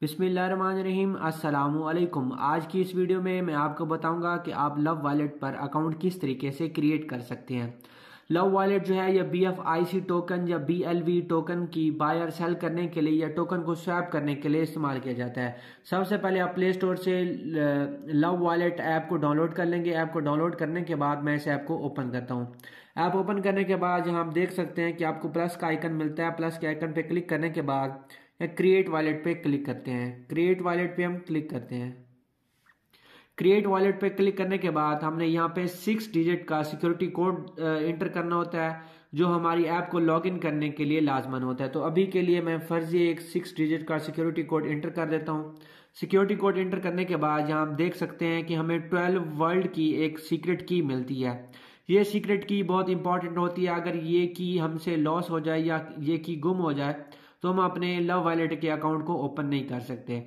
बिसमीम अल्लाम आज की इस वीडियो में मैं आपको बताऊंगा कि आप लव वॉलेट पर अकाउंट किस तरीके से क्रिएट कर सकते हैं लव वॉलेट जो है यह B F I C token या बी एल वी टोकन की बाय और सेल करने के लिए या टोकन को स्वैप करने के लिए इस्तेमाल किया जाता है सबसे पहले आप प्ले स्टोर से लव वॉलेट ऐप को डाउनलोड कर लेंगे ऐप को डाउनलोड करने के बाद मैं इस ऐप को ओपन करता हूँ ऐप ओपन करने के बाद जहाँ आप देख सकते हैं कि आपको प्लस का आइकन मिलता है प्लस के आइकन पर क्लिक करने के बाद या क्रिएट वॉलेट पे क्लिक करते हैं क्रिएट वॉलेट पे हम क्लिक करते हैं क्रिएट वॉलेट पे क्लिक करने के बाद हमने यहाँ पे सिक्स डिजिट का सिक्योरिटी कोड इंटर करना होता है जो हमारी ऐप को लॉगिन करने के लिए लाजमन होता है तो अभी के लिए मैं फर्जी एक सिक्स डिजिट का सिक्योरिटी कोड इंटर कर देता हूँ सिक्योरिटी कोड इंटर करने के बाद यहाँ आप देख सकते हैं कि हमें ट्वेल्व वर्ल्ड की एक सीक्रेट की मिलती है ये सीक्रेट की बहुत इंपॉर्टेंट होती है अगर ये की हमसे लॉस हो जाए या ये की गुम हो जाए तो हम अपने लव वॉलेट के अकाउंट को ओपन नहीं कर सकते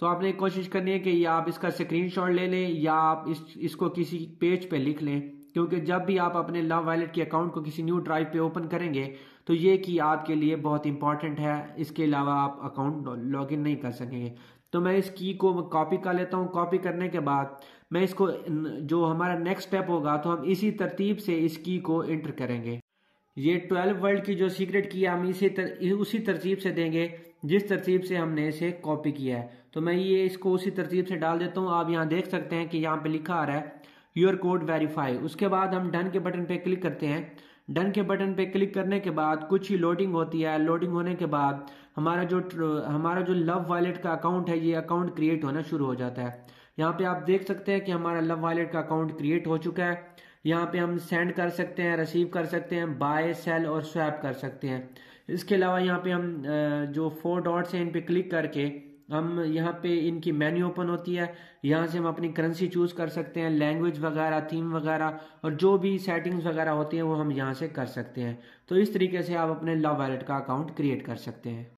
तो आपने कोशिश करनी है कि या आप इसका स्क्रीनशॉट ले लें या आप इस इसको किसी पेज पे लिख लें क्योंकि जब भी आप अपने लव वॉलेट के अकाउंट को किसी न्यू ड्राइव पे ओपन करेंगे तो ये की आपके लिए बहुत इंपॉर्टेंट है इसके अलावा आप अकाउंट लॉगिन नहीं कर सकेंगे तो मैं इस की को कॉपी कर लेता हूँ कॉपी करने के बाद मैं इसको जो हमारा नेक्स्ट स्टेप होगा तो हम इसी तरतीब से इस की को इंटर करेंगे ये ट्वेल्व वर्ल्ड की जो सीक्रेट की हम इसी तर, उसी तरतीब से देंगे जिस तरतीब से हमने इसे कॉपी किया है तो मैं ये इसको उसी तरतीब से डाल देता हूँ आप यहाँ देख सकते हैं कि यहाँ पे लिखा आ रहा है योर कोड वेरीफाई उसके बाद हम डन के बटन पे क्लिक करते हैं डन के बटन पे क्लिक करने के बाद कुछ ही लोडिंग होती है लोडिंग होने के बाद हमारा जो हमारा जो लव वॉलेट का अकाउंट है ये अकाउंट क्रिएट होना शुरू हो जाता है यहाँ पे आप देख सकते हैं कि हमारा लव वॉलेट का अकाउंट क्रिएट हो चुका है यहाँ पे हम सेंड कर सकते हैं रिसीव कर सकते हैं बाय सेल और स्वैप कर सकते हैं इसके अलावा यहाँ पे हम जो फोर डॉट्स हैं इन पे क्लिक करके हम यहाँ पे इनकी मेन्यू ओपन होती है यहाँ से हम अपनी करेंसी चूज कर सकते हैं लैंग्वेज वगैरह थीम वगैरह और जो भी सेटिंग्स वगैरह होती हैं वो हम यहाँ से कर सकते हैं तो इस तरीके से आप अपने लव वैलेट का अकाउंट क्रिएट कर सकते हैं